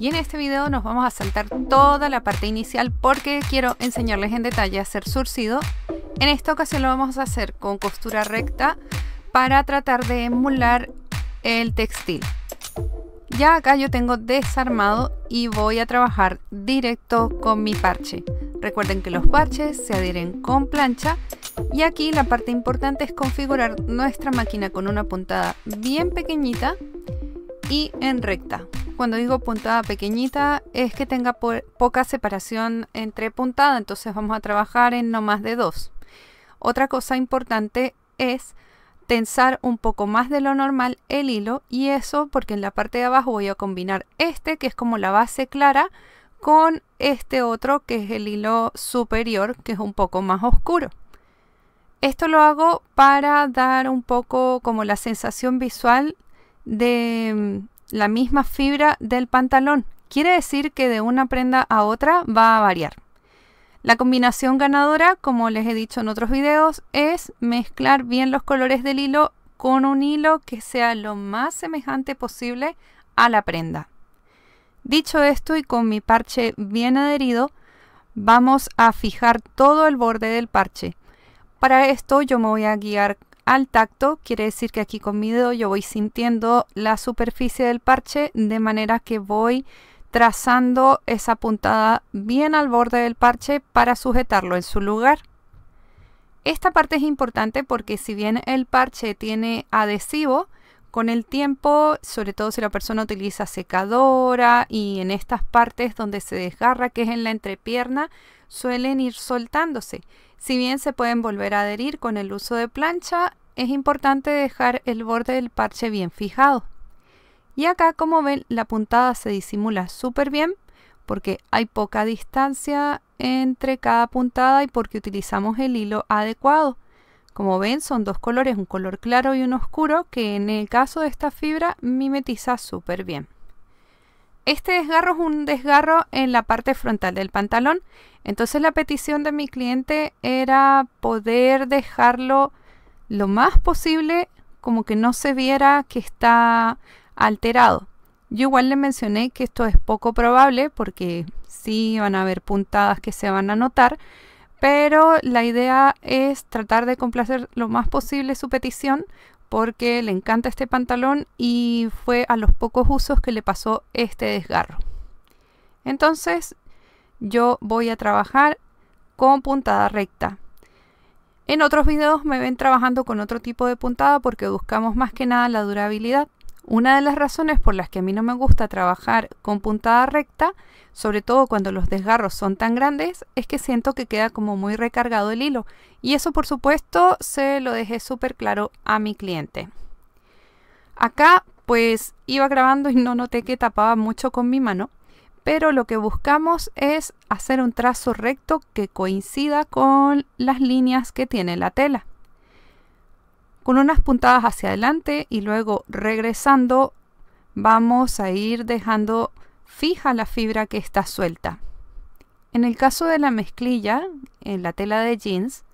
Y en este video nos vamos a saltar toda la parte inicial porque quiero enseñarles en detalle a hacer surcido. En esta ocasión lo vamos a hacer con costura recta para tratar de emular el textil. Ya acá yo tengo desarmado y voy a trabajar directo con mi parche. Recuerden que los parches se adhieren con plancha y aquí la parte importante es configurar nuestra máquina con una puntada bien pequeñita y en recta. Cuando digo puntada pequeñita es que tenga poca separación entre puntada, entonces vamos a trabajar en no más de dos. Otra cosa importante es tensar un poco más de lo normal el hilo y eso porque en la parte de abajo voy a combinar este que es como la base clara con este otro que es el hilo superior que es un poco más oscuro. Esto lo hago para dar un poco como la sensación visual de la misma fibra del pantalón. Quiere decir que de una prenda a otra va a variar. La combinación ganadora, como les he dicho en otros videos, es mezclar bien los colores del hilo con un hilo que sea lo más semejante posible a la prenda. Dicho esto y con mi parche bien adherido, vamos a fijar todo el borde del parche. Para esto yo me voy a guiar al tacto, quiere decir que aquí con mi dedo yo voy sintiendo la superficie del parche de manera que voy trazando esa puntada bien al borde del parche para sujetarlo en su lugar. Esta parte es importante porque si bien el parche tiene adhesivo, con el tiempo, sobre todo si la persona utiliza secadora y en estas partes donde se desgarra, que es en la entrepierna, suelen ir soltándose. Si bien se pueden volver a adherir con el uso de plancha, es importante dejar el borde del parche bien fijado. Y acá como ven la puntada se disimula súper bien porque hay poca distancia entre cada puntada y porque utilizamos el hilo adecuado. Como ven son dos colores, un color claro y un oscuro que en el caso de esta fibra mimetiza súper bien. Este desgarro es un desgarro en la parte frontal del pantalón, entonces la petición de mi cliente era poder dejarlo lo más posible como que no se viera que está alterado. Yo igual le mencioné que esto es poco probable porque sí van a haber puntadas que se van a notar, pero la idea es tratar de complacer lo más posible su petición porque le encanta este pantalón y fue a los pocos usos que le pasó este desgarro. Entonces yo voy a trabajar con puntada recta. En otros videos me ven trabajando con otro tipo de puntada porque buscamos más que nada la durabilidad. Una de las razones por las que a mí no me gusta trabajar con puntada recta, sobre todo cuando los desgarros son tan grandes, es que siento que queda como muy recargado el hilo. Y eso por supuesto se lo dejé súper claro a mi cliente. Acá pues iba grabando y no noté que tapaba mucho con mi mano pero lo que buscamos es hacer un trazo recto que coincida con las líneas que tiene la tela. Con unas puntadas hacia adelante y luego regresando vamos a ir dejando fija la fibra que está suelta. En el caso de la mezclilla, en la tela de jeans,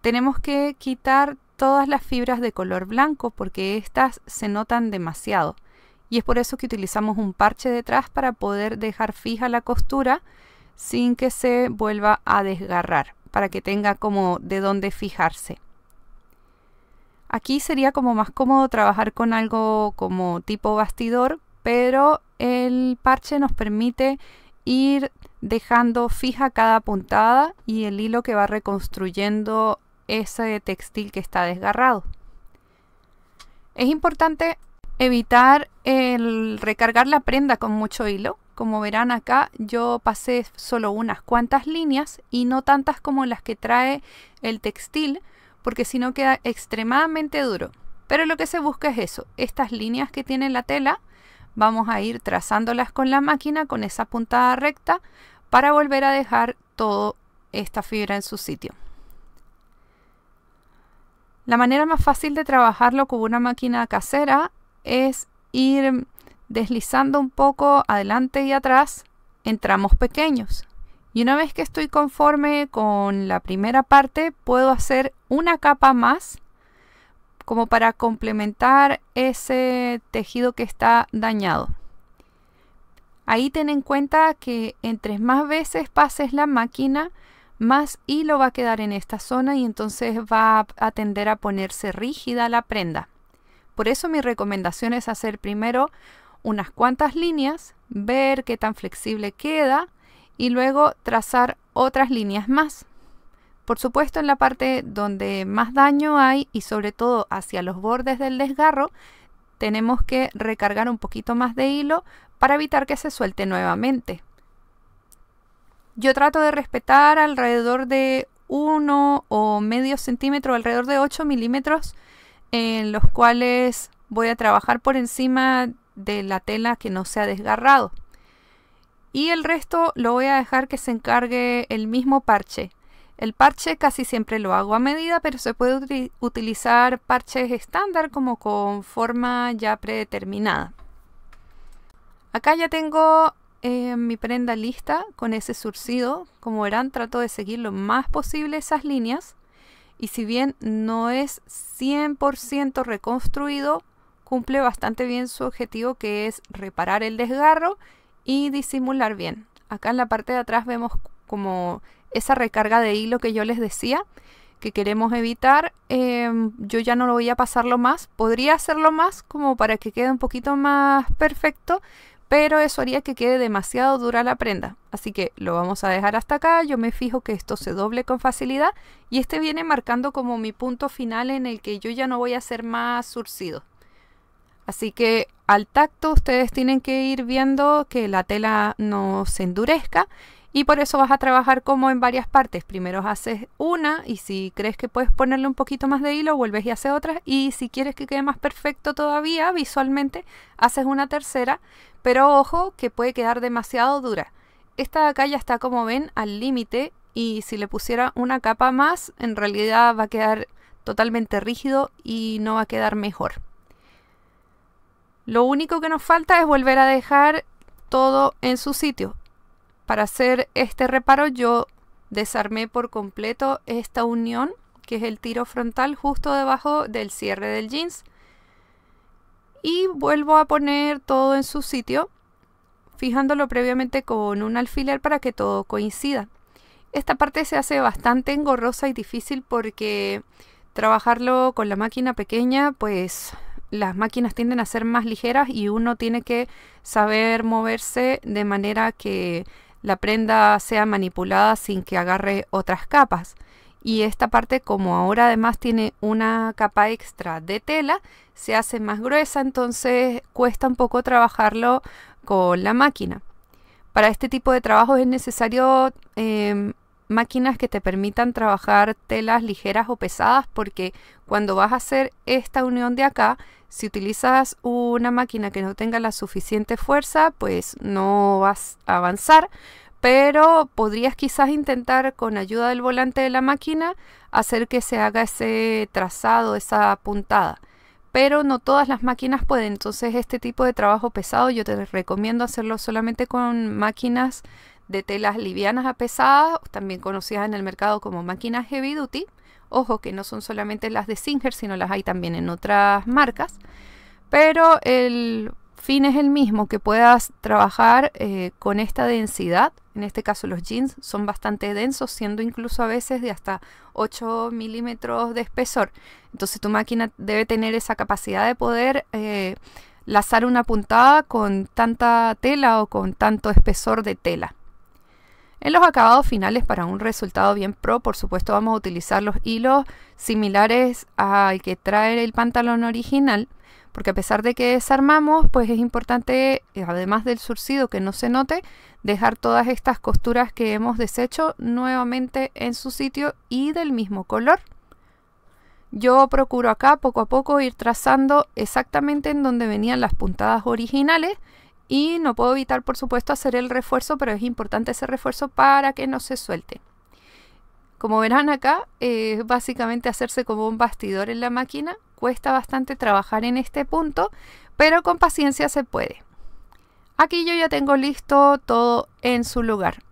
tenemos que quitar todas las fibras de color blanco porque estas se notan demasiado y es por eso que utilizamos un parche detrás para poder dejar fija la costura sin que se vuelva a desgarrar para que tenga como de dónde fijarse. Aquí sería como más cómodo trabajar con algo como tipo bastidor, pero el parche nos permite ir dejando fija cada puntada y el hilo que va reconstruyendo ese textil que está desgarrado. Es importante evitar el recargar la prenda con mucho hilo. Como verán acá, yo pasé solo unas cuantas líneas y no tantas como las que trae el textil, porque si no queda extremadamente duro. Pero lo que se busca es eso, estas líneas que tiene la tela, vamos a ir trazándolas con la máquina, con esa puntada recta, para volver a dejar toda esta fibra en su sitio. La manera más fácil de trabajarlo con una máquina casera es ir deslizando un poco adelante y atrás en tramos pequeños. Y una vez que estoy conforme con la primera parte, puedo hacer una capa más como para complementar ese tejido que está dañado. Ahí ten en cuenta que entre más veces pases la máquina, más hilo va a quedar en esta zona y entonces va a tender a ponerse rígida la prenda. Por eso mi recomendación es hacer primero unas cuantas líneas, ver qué tan flexible queda y luego trazar otras líneas más. Por supuesto, en la parte donde más daño hay y sobre todo hacia los bordes del desgarro, tenemos que recargar un poquito más de hilo para evitar que se suelte nuevamente. Yo trato de respetar alrededor de 1 o medio centímetro, alrededor de 8 milímetros en los cuales voy a trabajar por encima de la tela que no se ha desgarrado. Y el resto lo voy a dejar que se encargue el mismo parche. El parche casi siempre lo hago a medida, pero se puede utilizar parches estándar como con forma ya predeterminada. Acá ya tengo eh, mi prenda lista con ese surcido. Como verán, trato de seguir lo más posible esas líneas y si bien no es 100% reconstruido, cumple bastante bien su objetivo que es reparar el desgarro y disimular bien. Acá en la parte de atrás vemos como esa recarga de hilo que yo les decía que queremos evitar. Em, yo ya no lo voy a pasarlo más. Podría hacerlo más como para que quede un poquito más perfecto, pero eso haría que quede demasiado dura la prenda. Así que lo vamos a dejar hasta acá, yo me fijo que esto se doble con facilidad y este viene marcando como mi punto final en el que yo ya no voy a hacer más surcido. Así que al tacto ustedes tienen que ir viendo que la tela no se endurezca y por eso vas a trabajar como en varias partes. Primero haces una y si crees que puedes ponerle un poquito más de hilo, vuelves y haces otra. Y si quieres que quede más perfecto todavía visualmente, haces una tercera. Pero ojo que puede quedar demasiado dura. Esta de acá ya está como ven al límite y si le pusiera una capa más en realidad va a quedar totalmente rígido y no va a quedar mejor. Lo único que nos falta es volver a dejar todo en su sitio. Para hacer este reparo yo desarmé por completo esta unión que es el tiro frontal justo debajo del cierre del jeans y vuelvo a poner todo en su sitio fijándolo previamente con un alfiler para que todo coincida. Esta parte se hace bastante engorrosa y difícil porque trabajarlo con la máquina pequeña pues las máquinas tienden a ser más ligeras y uno tiene que saber moverse de manera que la prenda sea manipulada sin que agarre otras capas y esta parte como ahora además tiene una capa extra de tela se hace más gruesa entonces cuesta un poco trabajarlo con la máquina para este tipo de trabajo es necesario em, máquinas que te permitan trabajar telas ligeras o pesadas porque cuando vas a hacer esta unión de acá, si utilizas una máquina que no tenga la suficiente fuerza, pues no vas a avanzar pero podrías quizás intentar con ayuda del volante de la máquina hacer que se haga ese trazado, esa puntada. Pero no todas las máquinas pueden, entonces este tipo de trabajo pesado yo te recomiendo hacerlo solamente con máquinas de telas livianas a pesadas, también conocidas en el mercado como máquinas heavy duty. Ojo que no son solamente las de Singer, sino las hay también en otras marcas. Pero el fin es el mismo, que puedas trabajar eh, con esta densidad. En este caso los jeans son bastante densos, siendo incluso a veces de hasta 8 milímetros de espesor. Entonces tu máquina debe tener esa capacidad de poder eh, lazar una puntada con tanta tela o con tanto espesor de tela. En los acabados finales para un resultado bien pro, por supuesto vamos a utilizar los hilos similares al que trae el pantalón original porque a pesar de que desarmamos, pues es importante, eh, además del surcido que no se note, dejar todas estas costuras que hemos deshecho nuevamente en su sitio y del mismo color. Yo procuro acá poco a poco ir trazando exactamente en donde venían las puntadas originales y no puedo evitar por supuesto hacer el refuerzo, pero es importante ese refuerzo para que no se suelte. Como verán acá, es eh, básicamente hacerse como un bastidor en la máquina. Cuesta bastante trabajar en este punto, pero con paciencia se puede. Aquí yo ya tengo listo todo en su lugar.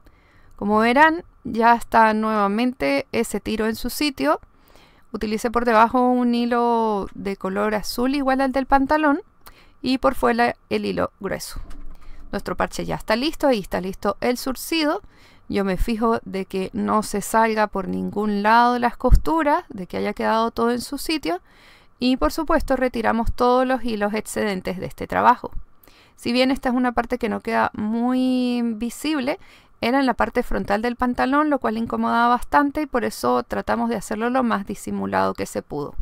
Como verán, ya está nuevamente ese tiro en su sitio. Utilicé por debajo un hilo de color azul igual al del pantalón y por fuera el hilo grueso. Nuestro parche ya está listo, ahí está listo el surcido yo me fijo de que no se salga por ningún lado las costuras, de que haya quedado todo en su sitio y por supuesto retiramos todos los hilos excedentes de este trabajo. Si bien esta es una parte que no queda muy visible, era en la parte frontal del pantalón, lo cual incomodaba bastante y por eso tratamos de hacerlo lo más disimulado que se pudo.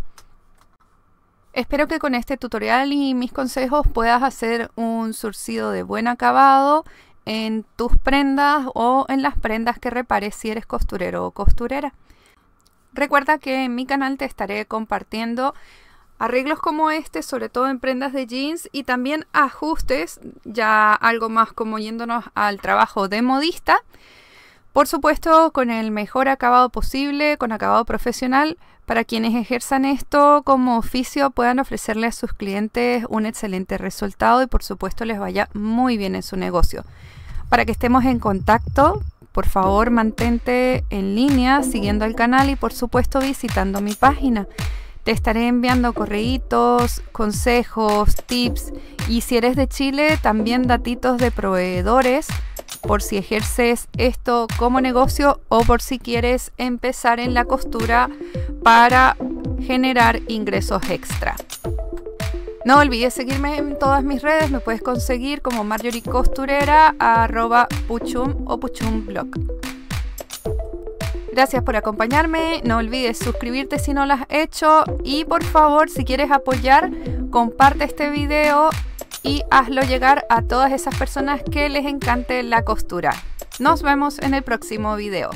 Espero que con este tutorial y mis consejos puedas hacer un surcido de buen acabado en tus prendas o en las prendas que repares si eres costurero o costurera. Recuerda que en mi canal te estaré compartiendo arreglos como este, sobre todo en prendas de jeans y también ajustes, ya algo más como yéndonos al trabajo de modista. Por supuesto, con el mejor acabado posible, con acabado profesional, para quienes ejerzan esto como oficio puedan ofrecerle a sus clientes un excelente resultado y por supuesto les vaya muy bien en su negocio para que estemos en contacto. Por favor, mantente en línea siguiendo el canal y por supuesto visitando mi página. Te estaré enviando correitos, consejos, tips y si eres de Chile también datitos de proveedores por si ejerces esto como negocio o por si quieres empezar en la costura para generar ingresos extra. No olvides seguirme en todas mis redes, me puedes conseguir como Marjorie Costurera, arroba puchum o puchumblog. Gracias por acompañarme, no olvides suscribirte si no lo has hecho y por favor si quieres apoyar, comparte este video y hazlo llegar a todas esas personas que les encante la costura. Nos vemos en el próximo video.